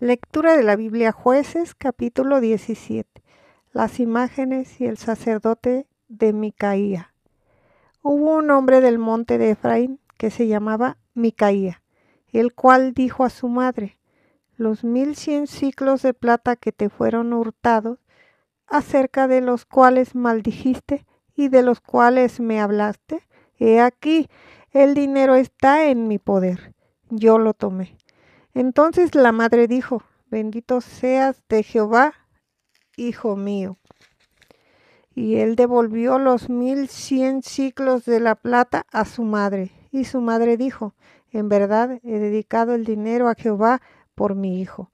Lectura de la Biblia Jueces capítulo 17. Las imágenes y el sacerdote de Micaía. Hubo un hombre del monte de Efraín que se llamaba Micaía, el cual dijo a su madre, los mil cien ciclos de plata que te fueron hurtados, acerca de los cuales maldijiste y de los cuales me hablaste, he aquí, el dinero está en mi poder, yo lo tomé entonces la madre dijo, bendito seas de Jehová, hijo mío. Y él devolvió los mil cien ciclos de la plata a su madre. Y su madre dijo, en verdad he dedicado el dinero a Jehová por mi hijo,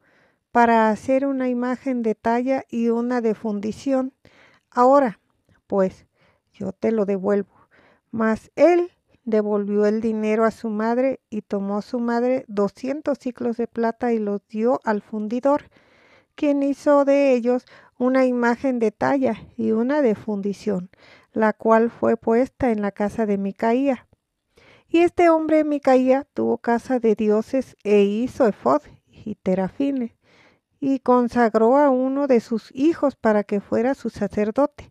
para hacer una imagen de talla y una de fundición. Ahora, pues, yo te lo devuelvo. Mas él devolvió el dinero a su madre y tomó su madre 200 ciclos de plata y los dio al fundidor, quien hizo de ellos una imagen de talla y una de fundición, la cual fue puesta en la casa de Micaía. Y este hombre Micaía tuvo casa de dioses e hizo efod y terafines, y consagró a uno de sus hijos para que fuera su sacerdote.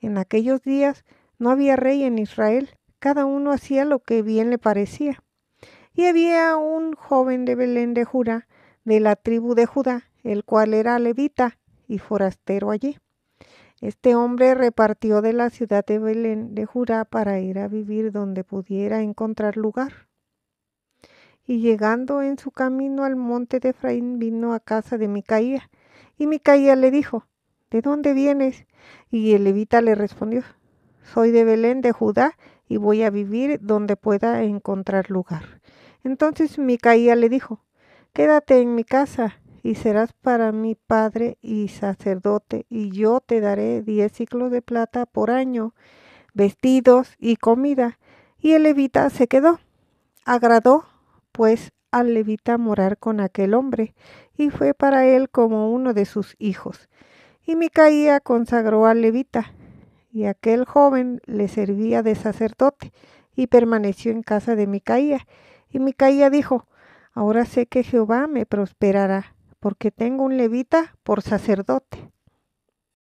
En aquellos días no había rey en Israel, cada uno hacía lo que bien le parecía. Y había un joven de Belén de Jura, de la tribu de Judá, el cual era levita y forastero allí. Este hombre repartió de la ciudad de Belén de Jura para ir a vivir donde pudiera encontrar lugar. Y llegando en su camino al monte de Efraín, vino a casa de Micaía. Y Micaía le dijo, ¿De dónde vienes? Y el levita le respondió, Soy de Belén de Judá y voy a vivir donde pueda encontrar lugar. Entonces Micaía le dijo, Quédate en mi casa y serás para mi padre y sacerdote, y yo te daré diez ciclos de plata por año, vestidos y comida. Y el levita se quedó. Agradó, pues, al levita morar con aquel hombre, y fue para él como uno de sus hijos. Y Micaía consagró al levita, y aquel joven le servía de sacerdote y permaneció en casa de Micaía. Y Micaía dijo, ahora sé que Jehová me prosperará, porque tengo un levita por sacerdote.